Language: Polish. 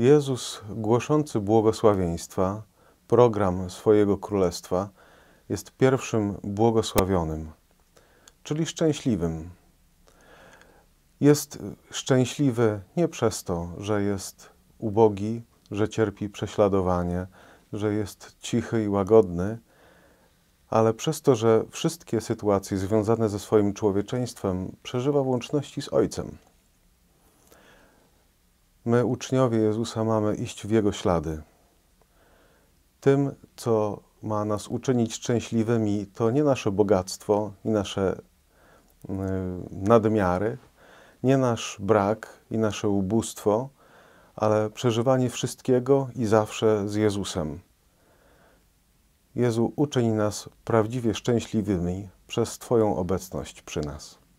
Jezus głoszący błogosławieństwa, program swojego królestwa, jest pierwszym błogosławionym, czyli szczęśliwym. Jest szczęśliwy nie przez to, że jest ubogi, że cierpi prześladowanie, że jest cichy i łagodny, ale przez to, że wszystkie sytuacje związane ze swoim człowieczeństwem przeżywa w łączności z Ojcem. My, uczniowie Jezusa, mamy iść w Jego ślady. Tym, co ma nas uczynić szczęśliwymi, to nie nasze bogactwo, i nasze y, nadmiary, nie nasz brak i nasze ubóstwo, ale przeżywanie wszystkiego i zawsze z Jezusem. Jezu, uczyń nas prawdziwie szczęśliwymi przez Twoją obecność przy nas.